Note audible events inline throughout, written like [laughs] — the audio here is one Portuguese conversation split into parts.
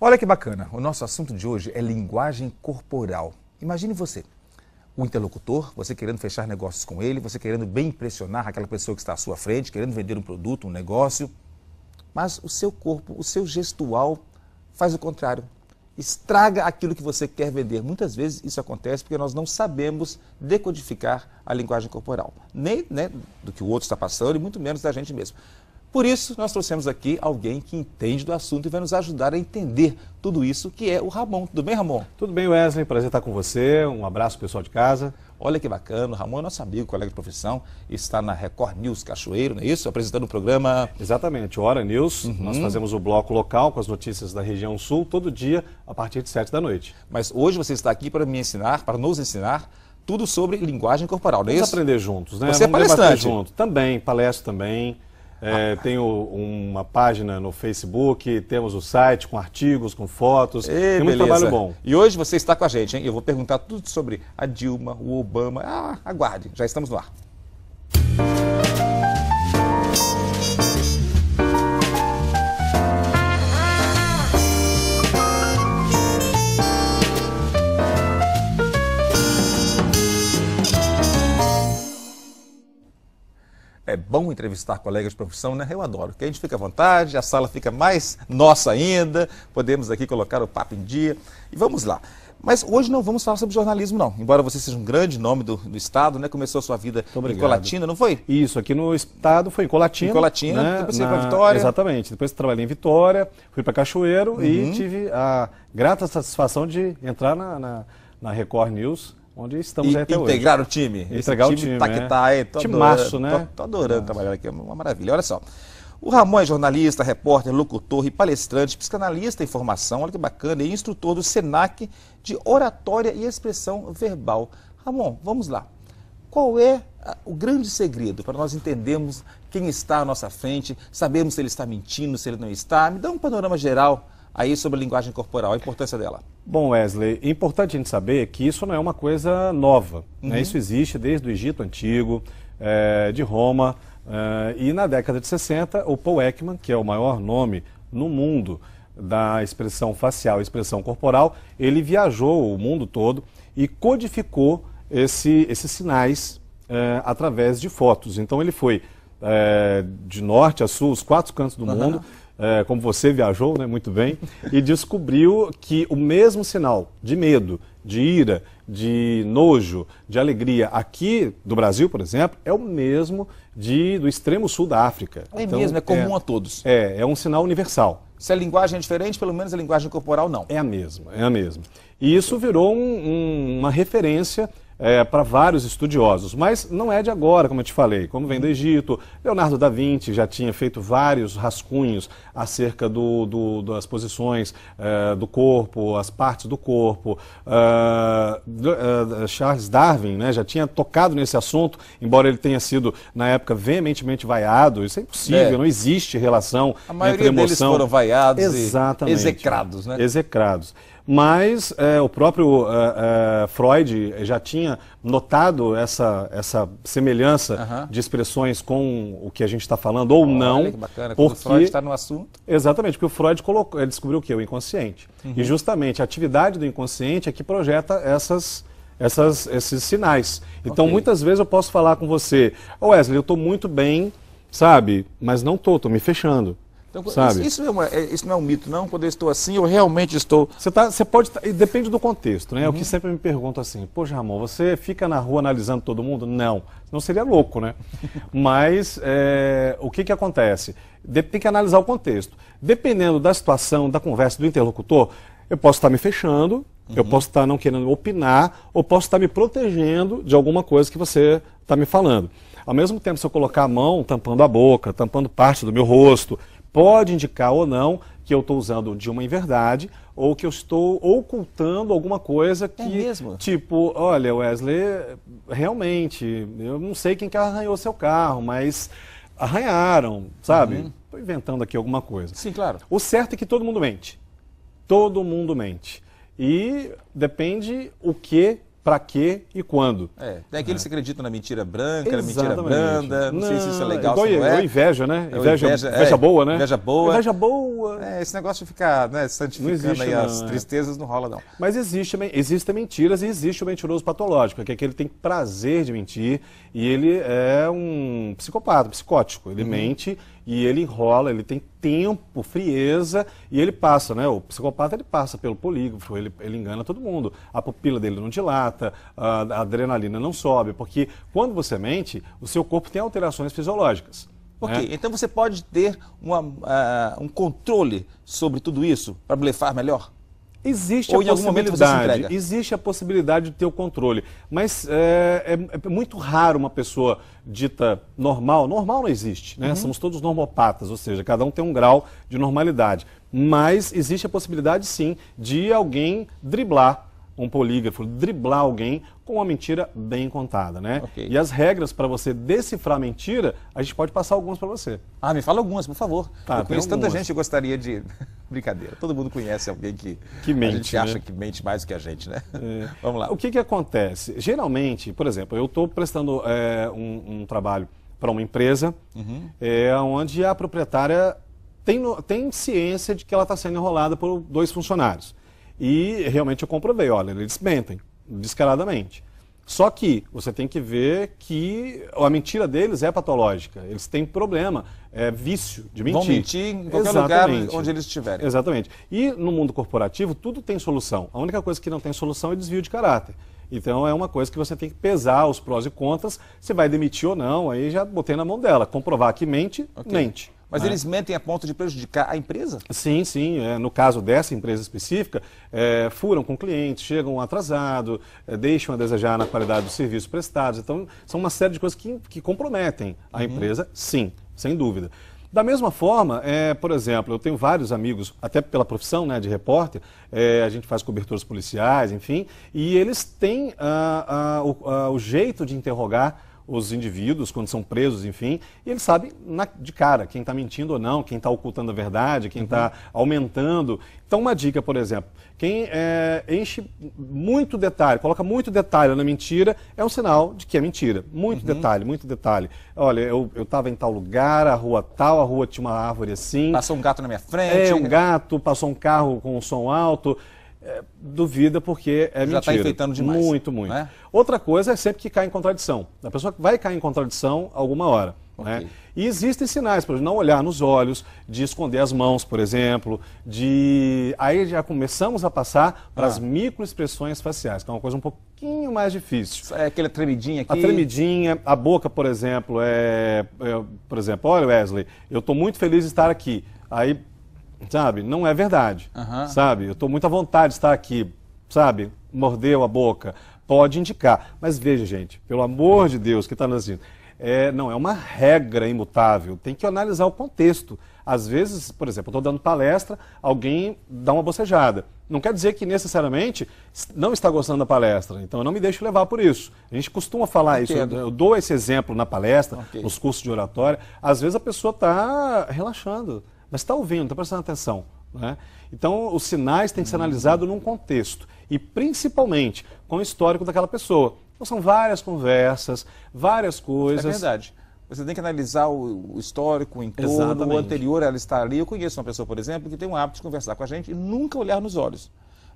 Olha que bacana, o nosso assunto de hoje é linguagem corporal. Imagine você, o interlocutor, você querendo fechar negócios com ele, você querendo bem impressionar aquela pessoa que está à sua frente, querendo vender um produto, um negócio, mas o seu corpo, o seu gestual faz o contrário. Estraga aquilo que você quer vender. Muitas vezes isso acontece porque nós não sabemos decodificar a linguagem corporal, nem né, do que o outro está passando e muito menos da gente mesmo. Por isso, nós trouxemos aqui alguém que entende do assunto e vai nos ajudar a entender tudo isso, que é o Ramon. Tudo bem, Ramon? Tudo bem, Wesley. Prazer estar com você. Um abraço, pessoal de casa. Olha que bacana, o Ramon é nosso amigo, colega de profissão, está na Record News Cachoeiro, não é isso? Apresentando o programa. Exatamente, Hora News. Uhum. Nós fazemos o bloco local com as notícias da região sul todo dia, a partir de 7 da noite. Mas hoje você está aqui para me ensinar, para nos ensinar tudo sobre linguagem corporal, não é Vamos isso? Vamos aprender juntos, né? Você é Vamos é palestrante. Junto. Também, palestro também. É, tenho uma página no Facebook, temos o site com artigos, com fotos. E, tem muito beleza. trabalho bom. E hoje você está com a gente, hein? Eu vou perguntar tudo sobre a Dilma, o Obama. Ah, aguarde, já estamos no ar. É bom entrevistar colegas de profissão, né? Eu adoro, que a gente fica à vontade, a sala fica mais nossa ainda, podemos aqui colocar o papo em dia. E vamos lá. Mas hoje não vamos falar sobre jornalismo, não. Embora você seja um grande nome do, do Estado, né? Começou a sua vida em Colatina, não foi? Isso, aqui no Estado foi em Colatina. Em Colatina, né? depois você foi para Vitória. Exatamente. Depois trabalhei em Vitória, fui para Cachoeiro uhum. e tive a grata satisfação de entrar na, na na Record News onde estamos e, até integrar hoje. Integrar o time. Integrar Esse o time. time tá é. que tá aí. É, tô né? Tô, tô adorando Nossa. É. trabalhar aqui, é uma maravilha. Olha só. O Ramon é jornalista, repórter, locutor e palestrante, psicanalista em formação, olha que bacana, e instrutor do SENAC de oratória e expressão verbal. Ramon, vamos lá. Qual é ah, o grande segredo para nós entendermos quem está à nossa frente, sabemos se ele está mentindo, se ele não está? Me dá um panorama geral aí sobre a linguagem corporal, a importância dela. Bom, Wesley, é importante a gente saber que isso não é uma coisa nova. Né? Uhum. Né? Isso existe desde o Egito Antigo, é, de Roma, é, e na década de 60, o Paul Ekman, que é o maior nome no mundo da expressão facial e expressão corporal, ele viajou o mundo todo e codificou esse, esses sinais é, através de fotos. Então ele foi é, de norte a sul, os quatro cantos do uhum. mundo, é, como você viajou, né, muito bem, e descobriu que o mesmo sinal de medo, de ira, de nojo, de alegria aqui do Brasil, por exemplo, é o mesmo de, do extremo sul da África. É então, mesmo, é comum é, a todos. É, é um sinal universal. Se a linguagem é diferente, pelo menos a linguagem corporal não. É a mesma, é a mesma. E isso virou um, um, uma referência é, para vários estudiosos, mas não é de agora, como eu te falei. Como vem do Egito, Leonardo da Vinci já tinha feito vários rascunhos acerca do, do, das posições é, do corpo, as partes do corpo. É, é, Charles Darwin né, já tinha tocado nesse assunto, embora ele tenha sido, na época, veementemente vaiado. Isso é impossível, é. não existe relação A maioria deles foram vaiados Exatamente. e execrados. Né? Execrados mas é, o próprio é, é, Freud já tinha notado essa, essa semelhança de expressões com o que a gente está falando ou não. Que bacana, porque o Freud está no assunto. Exatamente, porque o Freud colocou, ele descobriu o que? O inconsciente. Uhum. E justamente a atividade do inconsciente é que projeta essas, essas, esses sinais. Então okay. muitas vezes eu posso falar com você, Wesley, eu estou muito bem, sabe? Mas não estou, estou me fechando. Então, Sabe? Isso, isso, é uma, é, isso não é um mito, não. Quando eu estou assim, eu realmente estou. Você, tá, você pode. Tá, depende do contexto, né? Uhum. O que uhum. sempre me perguntam assim, poxa, Ramon, você fica na rua analisando todo mundo? Não. Não seria louco, né? [laughs] Mas é, o que, que acontece? De, tem que analisar o contexto. Dependendo da situação, da conversa, do interlocutor, eu posso estar me fechando, uhum. eu posso estar não querendo opinar, ou posso estar me protegendo de alguma coisa que você está me falando. Ao mesmo tempo, se eu colocar a mão tampando a boca, tampando parte do meu rosto, pode indicar ou não que eu estou usando de uma inverdade ou que eu estou ocultando alguma coisa é que, é mesmo? tipo, olha, Wesley, realmente, eu não sei quem que arranhou seu carro, mas arranharam, sabe? Estou uhum. inventando aqui alguma coisa. Sim, claro. O certo é que todo mundo mente. Todo mundo mente. E depende o que para quê e quando. É, tem aqueles é. que acreditam na mentira branca, Exatamente. na mentira branda, não, não, sei se isso é legal, igual, se não é. inveja, né? É inveja, inveja, inveja é, boa, né? Inveja boa. Inveja boa. É, esse negócio de ficar né, santificando existe, aí não, as é. tristezas não rola, não. Mas existe, existem mentiras e existe o mentiroso patológico, que é que ele tem prazer de mentir e ele é um psicopata, psicótico. Ele uhum. mente e ele enrola, ele tem tempo, frieza, e ele passa, né? O psicopata ele passa pelo polígrafo, ele, ele engana todo mundo. A pupila dele não dilata, a, a adrenalina não sobe, porque quando você mente, o seu corpo tem alterações fisiológicas. Ok, né? então você pode ter uma, uh, um controle sobre tudo isso para blefar melhor? Existe Ou a possibilidade. Existe a possibilidade de ter o controle. Mas é, é, é muito raro uma pessoa dita normal. Normal não existe, né? Uhum. Somos todos normopatas, ou seja, cada um tem um grau de normalidade. Mas existe a possibilidade, sim, de alguém driblar um polígrafo driblar alguém com uma mentira bem contada, né? Okay. E as regras para você decifrar mentira, a gente pode passar algumas para você. Ah, me fala algumas, por favor. Tá, eu conheço tanta gente que gostaria de... [laughs] Brincadeira, todo mundo conhece alguém que, que mente, a gente né? acha que mente mais do que a gente, né? É. Vamos lá. O que, que acontece? Geralmente, por exemplo, eu estou prestando é, um, um, trabalho para uma empresa uhum. é, onde a proprietária tem, tem ciência de que ela está sendo enrolada por dois funcionários. E realmente eu comprovei, olha, eles mentem, descaradamente. Só que você tem que ver que a mentira deles é patológica. Eles têm problema, é vício de mentir. Vão mentir em qualquer Exatamente. lugar onde eles estiverem. Exatamente. E no mundo corporativo, tudo tem solução. A única coisa que não tem solução é desvio de caráter. Então é uma coisa que você tem que pesar os prós e contras, se vai demitir ou não, aí já botei na mão dela. Comprovar que mente, okay. mente. Mas né? eles mentem a ponto de prejudicar a empresa? Sim, sim. É, no caso dessa empresa específica, é, furam com clientes, chegam atrasado, é, deixam a desejar na qualidade dos serviços prestados. Então, são uma série de coisas que, que comprometem a uhum. empresa, sim, sem dúvida. Da mesma forma, é, por exemplo, eu tenho vários amigos, até pela profissão né, de repórter, é, a gente faz coberturas policiais, enfim, e eles têm ah, ah, o, ah, o, jeito de interrogar os indivíduos quando são presos, enfim, e ele sabe na, de cara quem está mentindo ou não, quem está ocultando a verdade, quem está uhum. aumentando. Então, uma dica, por exemplo, quem é, enche muito detalhe, coloca muito detalhe na mentira, é um sinal de que é mentira. Muito uhum. detalhe, muito detalhe. Olha, eu estava em tal lugar, a rua tal, a rua tinha uma árvore assim. Passou um gato na minha frente. É, um gato, passou um carro com um som alto é, duvida porque é Já tá mentira. Já está enfeitando demais. Muito, muito. Né? Outra coisa é sempre que cai em contradição. A pessoa vai cair em contradição alguma hora. Okay. Né? E existem sinais, por não olhar nos olhos, de esconder as mãos, por exemplo, de. Aí já começamos a passar para ah. as microexpressões faciais, que é uma coisa um pouquinho mais difícil. É aquela tremidinha aqui. A tremidinha, a boca, por exemplo, é. é por exemplo, olha, Wesley, eu estou muito feliz de estar aqui. Aí sabe? Não é verdade, sabe? Eu estou muito à vontade de estar aqui, sabe? Mordeu a boca, pode indicar. Mas veja, gente, pelo amor de Deus, que está nos dizendo é, não é uma regra imutável, tem que analisar o contexto. Às vezes, por exemplo, estou dando palestra, alguém dá uma bocejada. Não quer dizer que necessariamente não está gostando da palestra. Então, eu não me deixo levar por isso. A gente costuma falar Entendo. isso. Eu dou esse exemplo na palestra, okay. nos cursos de oratória. Às vezes a pessoa está relaxando mas está ouvindo, está prestando atenção. Né? Então, os sinais têm que ser uhum. analisados num contexto e principalmente com o histórico daquela pessoa. Então, são várias conversas, várias é coisas. É verdade. Você tem que analisar o histórico, o entorno, Exatamente. o anterior ela está ali. Eu conheço uma pessoa, por exemplo, que tem um hábito de conversar com a gente e nunca olhar nos olhos.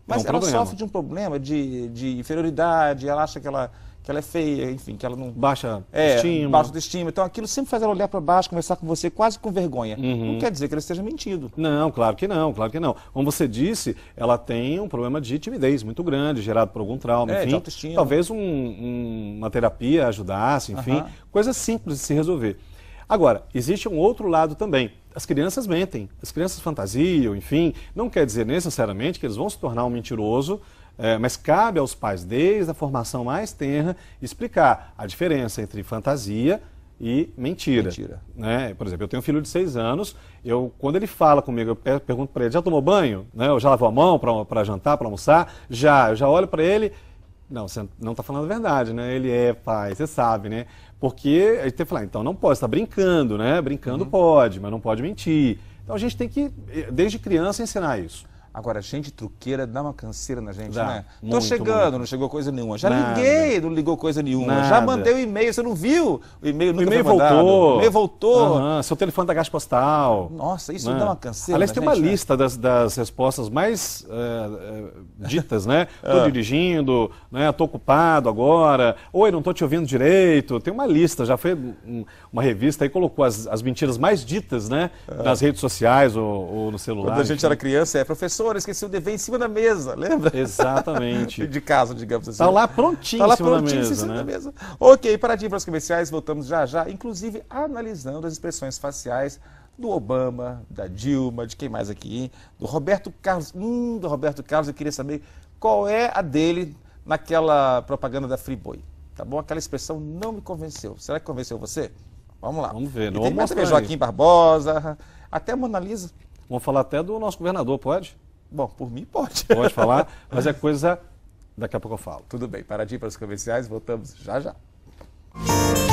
Mas é um ela problema. sofre de um problema de, de inferioridade, ela acha que ela que ela é feia, enfim, que ela não. Baixa é, estima. Baixa estima. Então aquilo sempre faz ela olhar para baixo, conversar com você quase com vergonha. Uhum. Não quer dizer que ela esteja mentindo. Não, claro que não, claro que não. Como você disse, ela tem um problema de timidez muito grande, gerado por algum trauma, é, enfim. De autoestima. Talvez um, um, uma terapia ajudasse, enfim. Uhum. Coisa simples de se resolver. Agora, existe um outro lado também. As crianças mentem, as crianças fantasiam, enfim. Não quer dizer necessariamente que eles vão se tornar um mentiroso é, mas cabe aos pais, desde a formação mais tenra, explicar a diferença entre fantasia e mentira. mentira. Né? Por exemplo, eu tenho um filho de seis anos, eu, quando ele fala comigo, eu pergunto para ele, já tomou banho? Né? Eu já lavou a mão para jantar, para almoçar? Já, eu já olho para ele... Não, você não está falando a verdade, né? Ele é pai, você sabe, né? Porque a gente tem que falar, então não pode, está brincando, né? Brincando uhum. pode, mas não pode mentir. Então a gente tem que, desde criança, ensinar isso. Agora, gente truqueira dá uma canseira na gente, dá, né? Muito, Tô chegando, muito. não chegou coisa nenhuma. Já Nada. liguei, não ligou coisa nenhuma. Nada. Já mandei o um e-mail, você não viu? O e-mail nunca o e-mail voltou. O e-mail voltou. Uhum, seu telefone da tá Gás Postal. Nossa, isso não. Né? dá uma canseira. Aliás, tem gente, uma né? lista das, das respostas mais uh, ditas, né? [laughs] Tô ah. dirigindo, né? Tô ocupado agora. Oi, não tô te ouvindo direito. Tem uma lista, já foi uma revista aí colocou as, as mentiras mais ditas, né? Ah. Nas redes sociais ou, ou no celular. Quando a gente enfim. era criança, é professor esqueceu de ver em cima da mesa, lembra? Exatamente. [laughs] de casa, digamos assim. Está lá prontinho, tá lá prontinho em cima, da, né? mesa, Ok, paradinho para os comerciais, voltamos já já, inclusive analisando as expressões faciais do Obama, da Dilma, de quem mais aqui, do Roberto Carlos. Hum, do Roberto Carlos, eu queria saber qual é a dele naquela propaganda da Freeboy. Tá bom? Aquela expressão não me convenceu. Será que convenceu você? Vamos lá. Vamos ver. Não e tem mais também Joaquim Barbosa, até Mona Lisa. Vamos falar até do nosso governador, pode? Bom, por mim pode. [laughs] Pode falar, [laughs] mas é coisa. Daqui a pouco eu falo. Tudo bem, paradinha para os comerciais, voltamos já já.